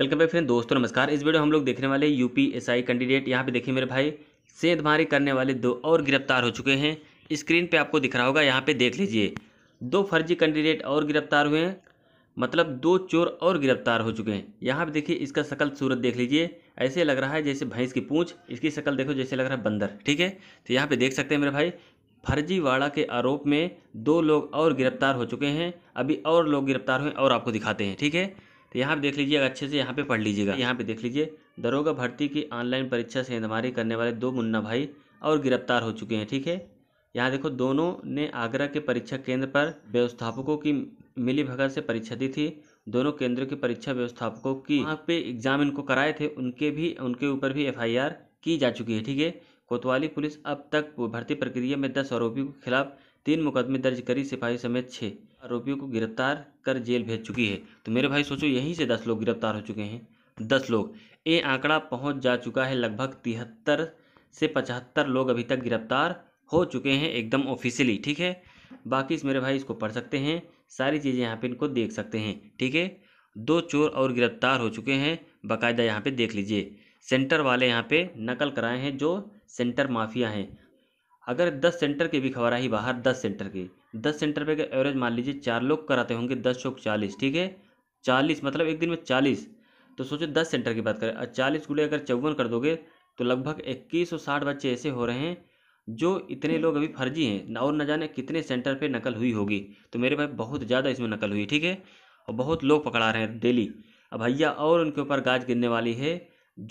welcome by friend दोस्तों नमस्कार इस वीडियो हम लोग देखने वाले यूपीएसआई कैंडिडेट यहाँ पे देखिए मेरे भाई सेंधमारी करने वाले दो और गिरफ्तार हो चुके हैं स्क्रीन पे आपको दिख रहा होगा यहाँ पे देख लीजिए दो फर्जी कैंडिडेट और गिरफ्तार हुए हैं मतलब दो चोर और गिरफ्तार हो चुके हैं यहाँ पे देखिए इसका शकल सूरत देख लीजिए ऐसे लग रहा है जैसे भैंस की पूँछ इसकी शकल देखो जैसे लग रहा है बंदर ठीक है तो यहाँ पर देख सकते हैं मेरे भाई फर्जीवाड़ा के आरोप में दो लोग और गिरफ्तार हो चुके हैं अभी और लोग गिरफ्तार हुए और आपको दिखाते हैं ठीक है तो यहाँ पे देख अगर अच्छे से यहाँ पे पढ़ लीजिएगा यहाँ पे देख लीजिए दरोगा भर्ती की ऑनलाइन परीक्षा से हमारे करने वाले दो मुन्ना भाई और गिरफ्तार हो चुके हैं ठीक है यहाँ देखो दोनों ने आगरा के परीक्षा केंद्र पर व्यवस्थापकों की मिली भगत से परीक्षा दी थी दोनों केंद्रों की परीक्षा व्यवस्थापकों की वहाँ पे एग्जाम इनको कराए थे उनके भी उनके ऊपर भी एफआईआर की जा चुकी है ठीक है कोतवाली पुलिस अब तक भर्ती प्रक्रिया में दस आरोपियों के खिलाफ तीन मुकदमे दर्ज करी सिपाही समेत छः आरोपियों को गिरफ्तार कर जेल भेज चुकी है तो मेरे भाई सोचो यहीं से दस लोग गिरफ्तार हो चुके हैं दस लोग ये आंकड़ा पहुंच जा चुका है लगभग तिहत्तर से पचहत्तर लोग अभी तक गिरफ्तार हो चुके हैं एकदम ऑफिशियली ठीक है बाकी इस मेरे भाई इसको पढ़ सकते हैं सारी चीज़ें यहाँ पे इनको देख सकते हैं ठीक है दो चोर और गिरफ्तार हो चुके हैं बाकायदा यहाँ पे देख लीजिए सेंटर वाले यहाँ पे नकल कराए हैं जो सेंटर माफिया हैं अगर दस सेंटर की भी खबर आई बाहर दस सेंटर की दस सेंटर पे एवरेज मान लीजिए चार लोग कराते होंगे दस चौक चालीस ठीक है चालीस मतलब एक दिन में चालीस तो सोचो दस सेंटर की बात करें और चालीस गुड़े अगर चौवन कर दोगे तो लगभग इक्कीस और साठ बच्चे ऐसे हो रहे हैं जो इतने लोग अभी फर्जी हैं और न जाने कितने सेंटर पे नकल हुई होगी तो मेरे भाई बहुत ज़्यादा इसमें नकल हुई ठीक है और बहुत लोग पकड़ा रहे हैं डेली अब भैया और उनके ऊपर गाज गिरने वाली है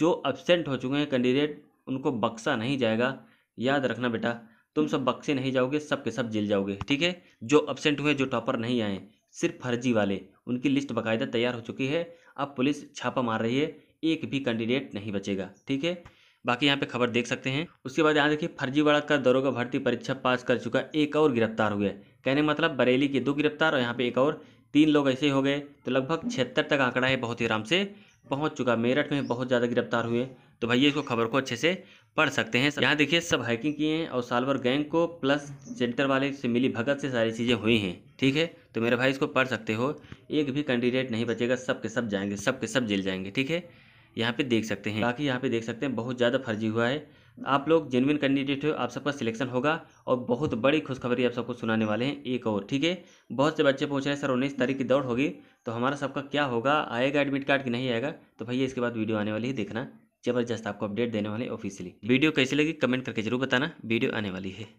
जो अब्सेंट हो चुके हैं कैंडिडेट उनको बक्सा नहीं जाएगा याद रखना बेटा तुम सब बक्से नहीं जाओगे सब के सब जेल जाओगे ठीक है जो अपसेंट हुए जो टॉपर नहीं आए सिर्फ फर्जी वाले उनकी लिस्ट बाकायदा तैयार हो चुकी है अब पुलिस छापा मार रही है एक भी कैंडिडेट नहीं बचेगा ठीक है बाकी यहाँ पे खबर देख सकते हैं उसके बाद यहाँ देखिए फर्जीवाड़ा का दरोगा भर्ती परीक्षा पास कर चुका एक और गिरफ्तार हुए कहने मतलब बरेली के दो गिरफ्तार और यहाँ पे एक और तीन लोग ऐसे हो गए तो लगभग छिहत्तर तक आंकड़ा है बहुत ही आराम से पहुँच चुका मेरठ में बहुत ज़्यादा गिरफ्तार हुए तो भैया इसको खबर को अच्छे से पढ़ सकते हैं यहाँ देखिए सब हैकिंग किए हैं और सालवर गैंग को प्लस सेंटर वाले से मिली भगत से सारी चीज़ें हुई हैं ठीक है तो मेरे भाई इसको पढ़ सकते हो एक भी कैंडिडेट नहीं बचेगा सब के सब जाएंगे सब के सब जेल जाएंगे ठीक है यहाँ पे देख सकते हैं बाकी यहाँ पे देख सकते हैं बहुत ज़्यादा फर्जी हुआ है आप लोग जेनविन कैंडिडेट हो आप सबका सिलेक्शन होगा और बहुत बड़ी खुशखबरी आप सबको सुनाने वाले हैं एक और ठीक है बहुत से बच्चे पूछ रहे हैं सर उन्नीस तारीख की दौड़ होगी तो हमारा सबका क्या होगा आएगा एडमिट कार्ड कि नहीं आएगा तो भैया इसके बाद वीडियो आने वाली है देखना जबरदस्त आपको अपडेट देने वाले ऑफिशियली वीडियो कैसी लगी कमेंट करके जरूर बताना वीडियो आने वाली है